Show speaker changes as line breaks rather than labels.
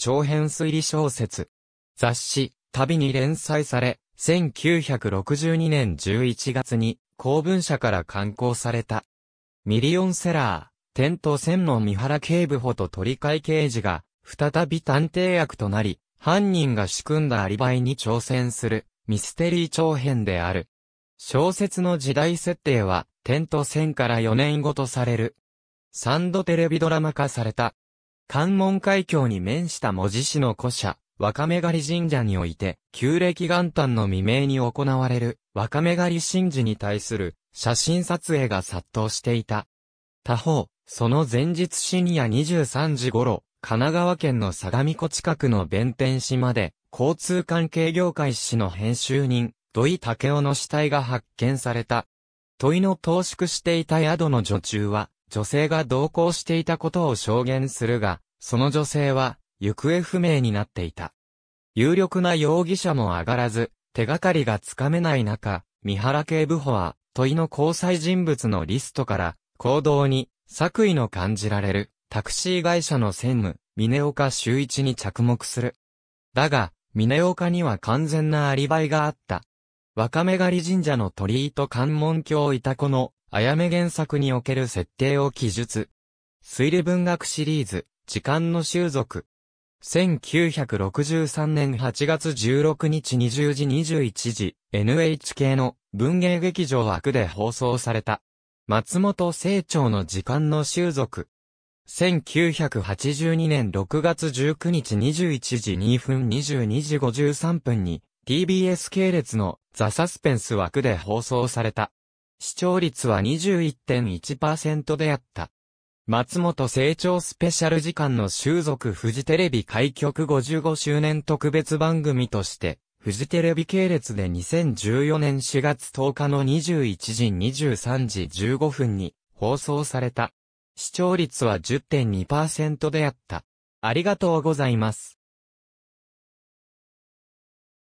長編推理小説。雑誌、旅に連載され、1962年11月に公文社から刊行された。ミリオンセラー、天と千の三原警部補と鳥海刑事が、再び探偵役となり、犯人が仕組んだアリバイに挑戦する、ミステリー長編である。小説の時代設定は、天と千から4年後とされる。3度テレビドラマ化された。関門海峡に面した文字市の古社、若目狩り神社において、旧暦元旦の未明に行われる、若目狩り神事に対する、写真撮影が殺到していた。他方、その前日深夜23時頃、神奈川県の相模湖近くの弁天島で、交通関係業界誌の編集人、土井武雄の死体が発見された。土井の投縮していた宿の女中は、女性が同行していたことを証言するが、その女性は、行方不明になっていた。有力な容疑者も上がらず、手がかりがつかめない中、三原警部補は、問いの交際人物のリストから、行動に、作為の感じられる、タクシー会社の専務、峰岡修一に着目する。だが、峰岡には完全なアリバイがあった。若め狩り神社の鳥居と関門橋いたこのあやめ原作における設定を記述。推理文学シリーズ、時間の習俗。1963年8月16日20時21時、NHK の文芸劇場枠で放送された。松本清張の時間の習俗。1982年6月19日21時2分22時53分に TBS 系列のザ・サスペンス枠で放送された。視聴率は21.1%であった。松本成長スペシャル時間の収属フジテレビ開局55周年特別番組として、フジテレビ系列で2014年4月10日の21時23時15分に放送された。視聴率は10.2%であった。ありがとうございます。